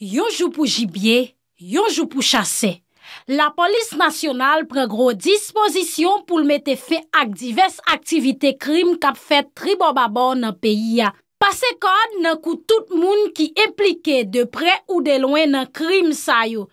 Yonjou pou jibye, yonjou pou chase. La polis nasyonal pre gro dispozisyon pou l mette fe ak divers aktivite krim kap fet tri bo babon nan peyi ya. Pase kod nan kou tout moun ki implike de pre ou de loin nan krim sayo.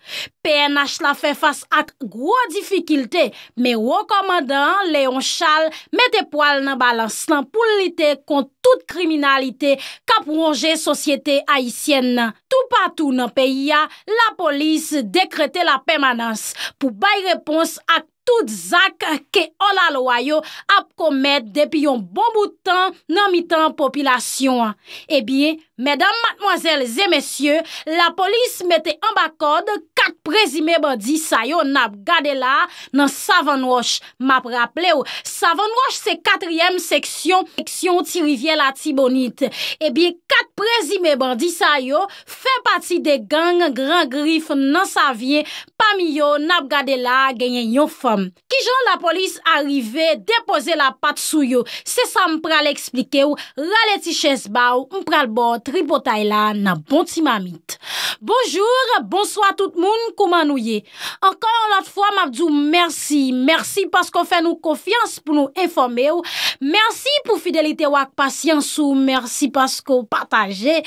PNH la fe fase ak gwo difikilte, me wakomandan Leon Chal mette poal nan balans lan pou lite kont tout kriminalite kap ronge sosyete Haitien nan. Tou patou nan peyi ya, la polis dekrete la permanans pou bay repons ak tout zak ke olalwayo ap komet depi yon bon boutan nan mitan popilasyon. E biye, medan matmoazel zemesye, la polis mette an bakod kat. Prezime bandi sayo, nab gade la nan savan wosh. Map rapple ou, savan wosh se katryem seksyon, seksyon ti rivye la ti bonite. Ebyen, kat prezime bandi sayo, fe pati de gang, gran grif nan savye, pa mi yo, nab gade la, genyen yon fom. Ki jan la polis arrive, depose la pat sou yo. Se sa m pral explike ou, rale ti ches bau, m pral bo, tribo tay la, nan bon ti mamit. Bonjour, bonsoi tout mounk. kouman nou ye. Ankon an lot fwa, mabdou, mersi. Mersi paskou fè nou konfians pou nou informe ou. Mersi pou fidelite wak pasyans ou. Mersi paskou pataje.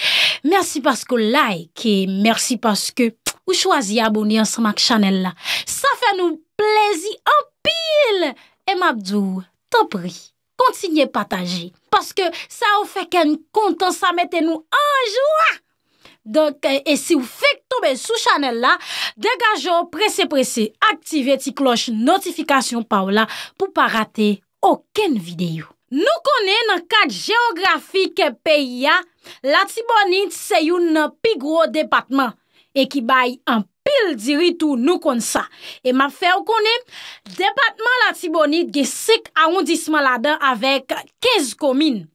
Mersi paskou like. Mersi paskou chwazi abonye an smak chanel la. Sa fè nou plezi an pil. E mabdou, ton pri. Kontinye pataje. Paskou sa ou fè ken kontan sa mette nou anjou. Donk e euh, si ou fek tobe sou chanel la, degajo prese prese, aktive ti kloche notifikasyon pa ou la pou pa rate oken videyo. Nou kone nan kat geografi ke peyi ya, Latibonit se yon nan pi gro depatman e ki bay an pil diri tou nou kon sa. E ma fe ou kone, depatman Latibonit ge sik aoun disman la dan avek 15 komine.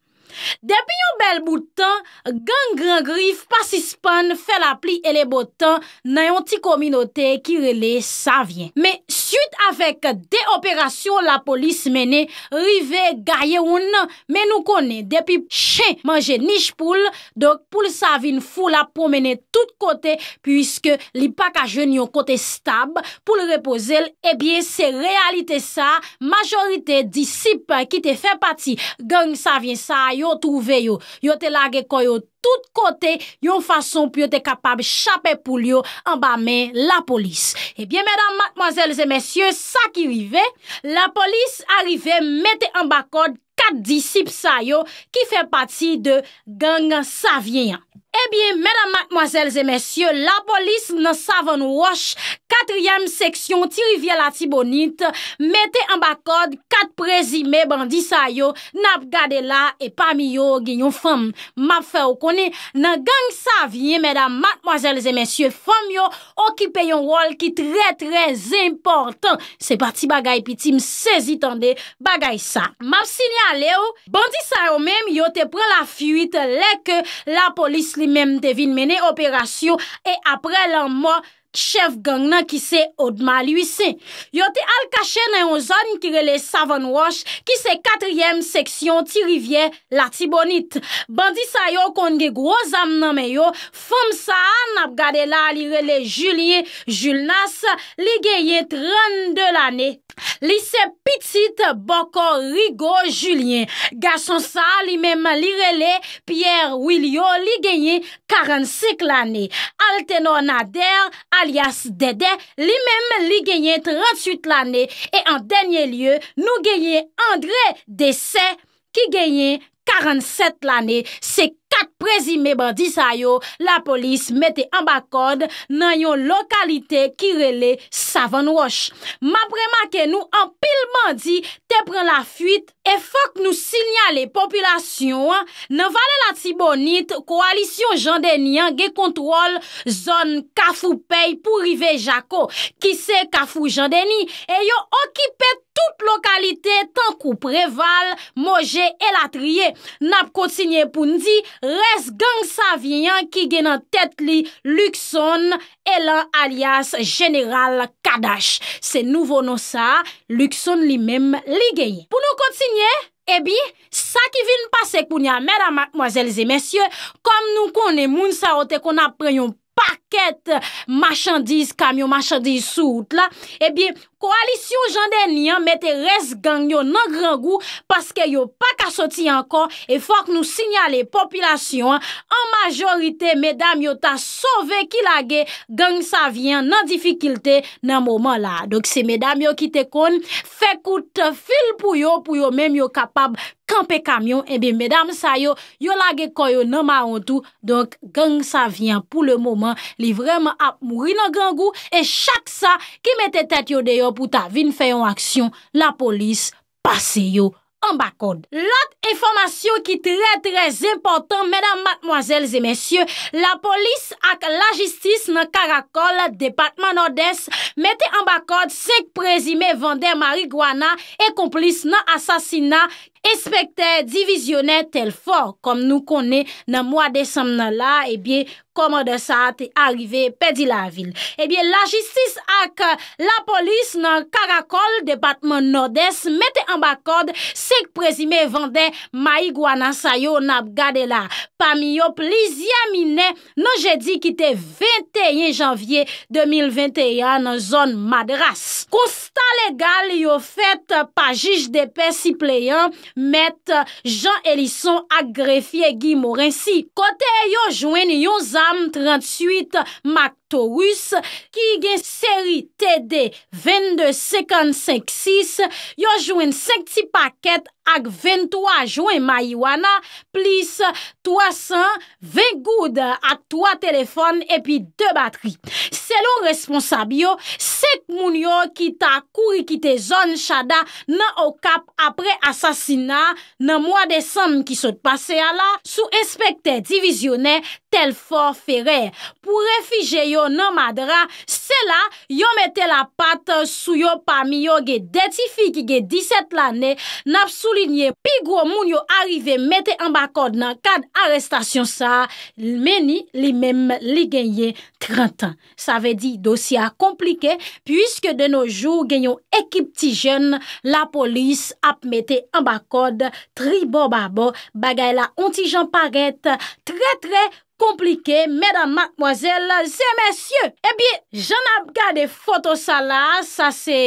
Depi yon bel boutan, gang gran grif pas ispan, fe la pli e le botan, nan yon ti kominote ki rele sa vyen. Me, suite avek de operasyon la polis mene, rive gaye ou nan, me nou kone, depi chen manje nish poule, dok poule sa vyen fula pou mene tout kote, pwiske li pak a jen yon kote stab poule repozel, e bie se realite sa, majorite disip ki te fe pati gang sa vyen sa yo, Yo te lage koyo tout kote yon fason pou yo te kapab chape poulyo an ba men la polis. Ebyen mèdam, mademoiselles et messieurs, sa ki vive, la polis arrive mette an ba kod kat disip sa yo ki fe pati de gang sa vyenyan. bien, madame, mademoiselles et messieurs, la police ne savonne roche 4e seksyon tirivie la tibonite, mette en bakode 4 prezime bandisa yo nap gade la e pa mi yo gen yon fom. Map fe ou kone nan gang savine, madame, mademoiselles et messieurs, fom yo okipe yon rol ki tre tre zimportan. Se parti bagay pi tim sezi tande bagay sa. Map sinye ale ou, oh, bandisa yo menm yo te pren la fuit lek la police li menm devine mene operasyon, e apre lan mwen, chef gang nan ki se odman luisen. Yote al kache nan yon zon ki rele savan wosh ki se katryem seksyon ti rivye la ti bonit. Bandi sa yo kon ge groz am nan me yo fom sa an ap gade la li rele Julien Julnas li geye 32 lane. Li se pitit bokor Rigo Julien. Gason sa li mem li rele Pierre Wilio li geye 45 lane. Al tenor nader al alias Dede, li mem li genyen 38 l ane. E an denye liye, nou genyen André Dese, ki genyen 47 l ane. Se Kat prezime bandi sayo, la polis mette ambakod nan yon lokalite kirele savan wosh. Mabrema ke nou an pil bandi te pren la fuit e fok nou sinya le populasyon. Nan vale la tibonit, koalisyon jandeni an ge kontrol zon Kafu Pei pou rive Jako. Kise Kafu Jandeni e yo okipe tout lokalite tankou Preval, Moje e Latriye. Nap kote sinye poun di... res gang sa vyen yon ki gen an tet li Luxon elan alias General Kadash. Se nouvo nou sa, Luxon li menm li gen yon. Pou nou kontsine, ebi, eh sa ki vin pasek pou nyan, mèdamak, mwazèlzè, mèsyè, kom nou konen moun sa ote kon aprenyon pwè, paket machandise, kamyon machandise sou out la, ebi, eh koalisyon jan den ni an, mette res gang yo nan gran gou, paske yo pa kasoti ankon, e fok nou sinyale populasyon, an majorite, medam yo ta sove ki lage, gang sa vyen nan difikilte, nan mouman la, dok se medam yo ki te kon, fekout fil pou yo, pou yo men yo kapab, kampe kamyon, ebe, eh medam sa yo, yo lage koyo nan mawantou, donk, gang sa vyen pou le mouman, livreman ap mouri nan gangou, e chak sa, ki mette tet yo deyo pou ta vin feyon aksyon, la polis pase yo an bakod. Lot informasyon ki tre tre zepotan, medam matmwazel zemesye, la polis ak la jistis nan karakol, depatman odes, mette an bakod, sek prezime vende marigwana, ekomplis nan asasina, Espekte divizyonè tel fo, kom nou konè nan mwa desem nan la, ebyè eh komo de sa ati arive pedi la vil. Ebyè eh la jistis ak la polis nan karakol debatman Nodes mette an bakod sek prezime vande mayi gwa nan sayo nan ap gade la. Pam yo pliziamine nan jedi ki te 21 janvye 2021 nan zon madras. Konstan legal yo fet pa jish de pe si pleyan, Met Jean Ellison ak Greffie Guy-Morinci. Kote yo jwen yon zam 38 mak. to rus ki gen seri TD 22556 yo jwen sekti paket ak 23 jwen maywana plis 320 goud ak 3 telefon epi 2 bateri. Selon responsabio, sek moun yo ki ta kuri kite zon chada nan okap apre asasina nan mwa desan ki sot pase ala, sou espekte divisione tel for ferre pou refije yo yo nan madra, se la, yo mette la pat sou yo pami yo ge detifi ki ge diset lane, nap soulinye pi gro moun yo arive mette an bakod nan kad arrestasyon sa, meni li menm li genye 30 an. Sa ve di dosya komplike, puisque de nou jou genyon ekip ti jen, la polis ap mette an bakod, tri bo ba bo, bagay la onti jan paret, tre tre polis, komplike, mèdam, mèk, mwazèl, zè mèsyè. E eh bi, jan ap gade foto sa la, sa se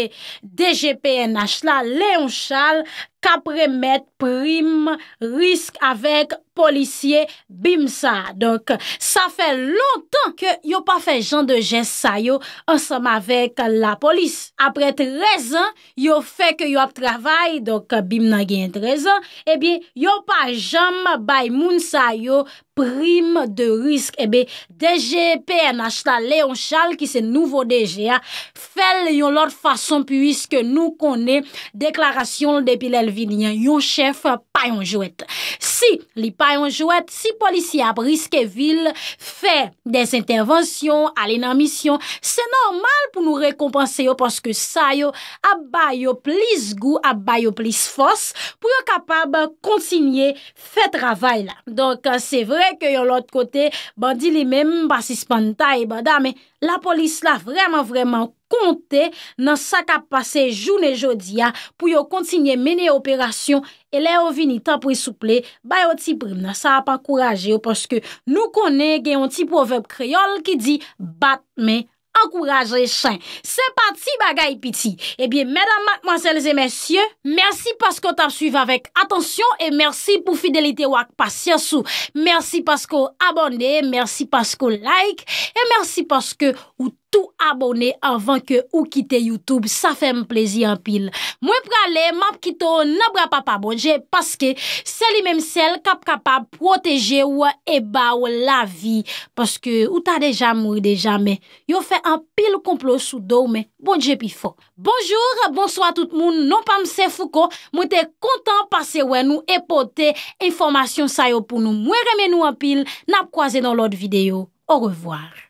DGPNH la, Léon Charles, kapre met prim risk avek policye bim sa. Donk, sa fe lontan ke yo pa fe jan de jes sa yo ansam avek la polis. Apre trezan, yo fe ke yo ap travay, donk, bim na gen trezan, ebi, yo pa jam bay moun sa yo prim de risk. Ebi, DG PNH ta, Leon Charles, ki se nouvo DG, a, fel yo lor fason, puisque nou kone deklarasyon depilel vil yon chef pa yon jouet. Si li pa yon jouet, si polisi ap riske vil fe des intervansyon, alen an misyon, se normal pou nou rekompanse yo paske sa yo abay yo plis gou, abay yo plis fos, pou yo kapab konsinye fe travay la. Donk se vre ke yon lot kote, bandi li menm basi spantay, e la polis la vreman vreman konte nan sakap pase joun e jodia pou yo kontinye mene operasyon e le yo vini tapri souple bayo ti prim nan sa ap akouraje yo paske nou kone gen yon ti proverb kreol ki di bat men akouraje chan. Se pati bagay piti. Ebyen, eh mèdamak, mwansèlzè, mèsyè, mèsi paske tap suyve avèk. Atensyon e mèsi pou fidelite wak pasyansou. Mèsi paske ou abonè, mèsi paske ou like, e mèsi paske ou tansi tou abone anvan ke ou kite Youtube, sa fe m plezi an pil. Mwen prele, m ap kite ou nan bra pa pa bonje, paske se li menm sel kap kapab proteje ou e ba ou la vi, paske ou ta deja mou de jame. Yo fe an pil komplo sou do ou me, bonje pi fo. Bonjour, bonsoit tout moun, non pa m se fouko, mwen te kontan pase ou en nou epote, informasyon sayo pou nou mwen remen ou an pil, nan ap kwaze nan lot videyo. Ou revoar.